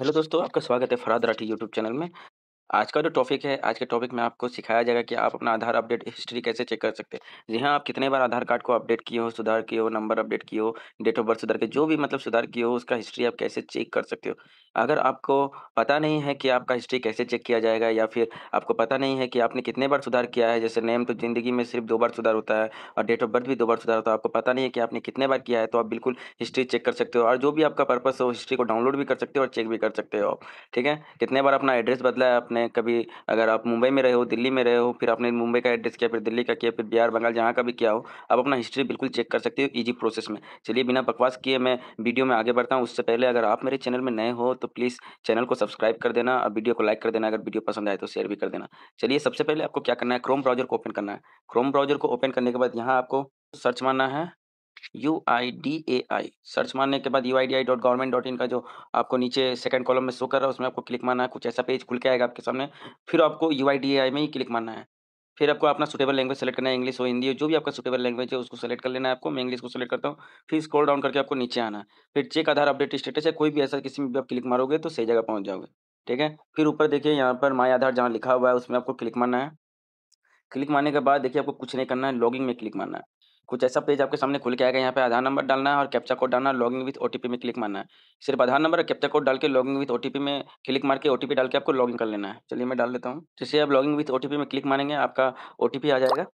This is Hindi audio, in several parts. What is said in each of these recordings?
हेलो दोस्तों आपका स्वागत है फराद राठी यूट्यूब चैनल में आज का जो टॉपिक है आज के टॉपिक में आपको सिखाया जाएगा कि आप अपना आधार अपडेट हिस्ट्री कैसे चेक कर सकते हैं जी हाँ आप कितने बार आधार कार्ड को अपडेट किए हो सुधार किए हो नंबर अपडेट किए हो डेट ऑफ बर्थ सुधार के जो भी मतलब सुधार किए हो उसका हिस्ट्री आप कैसे चेक कर सकते हो अगर आपको पता नहीं है कि आपका हिस्ट्री कैसे चेक किया जाएगा या फिर आपको पता नहीं है कि आपने कितने बार सुधार किया है जैसे नेम तो ज़िंदगी में सिर्फ दो बार सुधार होता है और डेट ऑफ बर्थ भी दो बार सुधार होता है आपको पता नहीं है कि आपने कितने बार किया है तो आप बिल्कुल हिस्ट्री चेक कर सकते हो और जो भी आपका पर्पज़ हो हिस्ट्री को डाउनलोड भी कर सकते हो और चेक भी कर सकते हो आप ठीक है कितने बार अपना एड्रेस बदला है आपने आपने कभी अगर आप मुंबई में रहे हो दिल्ली में रहे हो फिर आपने मुंबई का एड्रेस किया फिर दिल्ली का किया फिर बिहार बंगाल जहाँ का भी किया हो आप अपना हिस्ट्री बिल्कुल चेक कर सकते हो ईजी प्रोसेस में चलिए बिना बकवास किए मैं वीडियो में आगे बढ़ता हूँ उससे पहले अगर आप मेरे चैनल में नए हो तो प्लीज़ चैनल को सब्सक्राइब कर देना और वीडियो को लाइक कर देना अगर वीडियो पसंद आए तो शेयर भी कर देना चलिए सबसे पहले आपको क्या करना है क्रोम ब्राउजर को ओपन करना है क्रोम ब्राउजर को ओपन करने के बाद यहाँ आपको सर्च मारना है U I D A I search मारने के बाद U I D I dot government dot in का जो आपको नीचे सेकंड कॉलम में शो कर रहा है उसमें आपको क्लिक मारना है कुछ ऐसा पेज खुल के आएगा आपके सामने फिर आपको यू आई डी ए आई में ही क्लिक मारना है फिर आपको अपना सुटेबल लैंग्वेज सेलेक्ट करना है इंग्लिश हो हिंदी हो जो भी आपका सुटेबल लैंग्वेज है उसको सेलेक्ट कर लेना है आपको मैं इंग्लिश को सेलेक्ट करता हूँ फिर स्क्रॉल डाउन करके आपको नीचे आना है फिर चेक आधार अपडेट स्टेटस है कोई भी ऐसा किसी में भी आप क्लिक मारोगे तो सही जगह पहुँच जाओगे ठीक है फिर ऊपर देखिए यहाँ पर माई आधार जहाँ लिखा हुआ है उसमें आपको क्लिक मारना है क्लिक मारने के बाद देखिए आपको कुछ नहीं करना है लॉगिंग में क्लिक मारना है कुछ ऐसा पेज आपके सामने खुल के आएगा यहाँ पे आधार नंबर डालना है और कैप्चा कोड डालना है लॉगिंग विथ ओटीपी में क्लिक मारना है सिर्फ आधार नंबर और कैप्चा कोड डाल के लॉगिंग विथ ओटीपी में क्लिक मार के ओटीपी डाल के आपको लॉगिन कर लेना है चलिए मैं डाल देता हूँ जैसे आप लॉगिंग विथ ओटीपी में क्लिक मारेंगे आपका ओटीपी आ जाएगा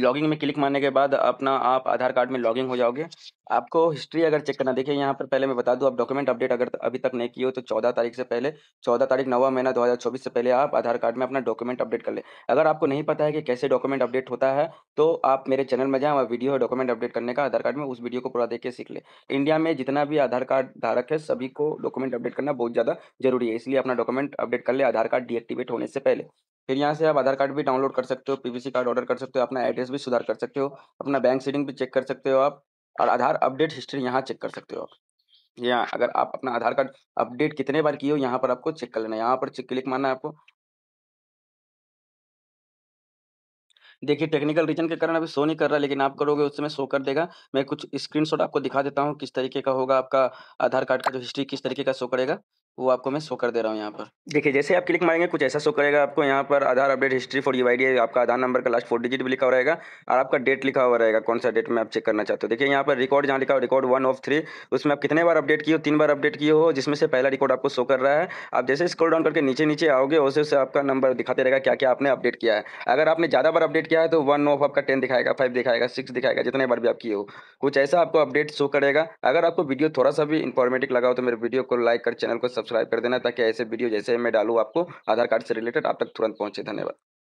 लॉगिंग में क्लिक मारने के बाद अपना आप आधार कार्ड में लॉगिंग हो जाओगे आपको हिस्ट्री अगर चेक करना देखिए यहाँ पर पहले मैं बता दूँ आप डॉक्यूमेंट अपडेट अगर अभी तक नहीं किए हो तो चौदह तारीख से पहले चौदह तारीख नवा महीना दो हज़ार चौबीस से पहले आप आधार कार्ड में अपना डॉक्यूमेंट अपडेट कर लें अगर आपको नहीं पता है कि कैसे डॉक्यूमेंट अपडेट होता है तो आप मेरे चैनल में जाएँ और वीडियो है डॉक्यूमेंट अपडेट करने का आधार कार्ड में उस वीडियो को पूरा देख के सीख लें इंडिया में जितना भी आधार कार्ड धारक है सभी को डॉक्यूमेंट अपडेट करना बहुत ज़्यादा जरूरी है इसलिए अपना डॉक्यूमेंट अपडेट कर ले आधार कार्ड डीएक्टिवेट होने से पहले फिर यहाँ से आप आधार कार्ड भी डाउनलोड कर सकते हो पीवीसी कार्ड ऑर्डर कर सकते हो अपना एड्रेस भी सुधार कर सकते हो अपना बैंक सीडिंग भी चेक कर सकते हो आप और आधार अपडेट हिस्ट्री यहाँ चेक कर सकते हो आप यहाँ अगर आप अपना आधार कार्ड अपडेट कितने बार किए हो यहाँ पर आपको चेक कर लेना यहाँ पर चेक क्लिक मारना है आपको देखिए टेक्निकल रीजन के कारण अभी शो नहीं कर रहा लेकिन आप करोगे उस समय शो कर देगा मैं कुछ स्क्रीनशॉट आपको दिखा देता हूँ किस तरीके का होगा आपका आधार कार्ड का जो हिस्ट्री किस तरीके का शो करेगा वो आपको मैं शो कर दे रहा हूँ यहाँ पर देखिए जैसे आप क्लिक मारेंगे कुछ ऐसा शो करेगा आपको यहाँ पर Aadhaar update history for U I आपका आधार नंबर का लास्ट फोर डिजिट भी लिखा हुआ रहेगा और आपका डेट लिखा हुआ रहेगा कौन सा डेट में आप चेक करना चाहते हो देखिए यहाँ पर रिकॉर्ड जहाँ लिखा हो रिकॉर्ड वन ऑफ थ्री उसमें आप कितने बार अपडेट किए हो तीन बार अपडेट किए हो जिसमें से पहला रिकॉर्ड आपको शो कर रहा है आप जैसे स्क्रॉल डाउन करके नीचे नीचे आओगे वैसे उसे आपका नंबर दिखाते रहेगा क्या क्या आपने अपडेट किया है अगर आपने ज़्यादा बार अपडेट किया है तो वन ऑफ आपका टेन दिखाएगा फाइव दिखाएगा सिक्स दिखाएगा जितने बार भी आप किए हो कुछ ऐसा आपको अपडेट शो करेगा अगर आपको वीडियो थोड़ा सा भी इन्फॉर्मेटिव लगा हो तो मेरे वीडियो को लाइक कर चैनल को सब्सक्राइब कर देना ताकि ऐसे वीडियो जैसे मैं डालू आपको आधार कार्ड से रिलेटेड आप तक तुरंत पहुंचे धन्यवाद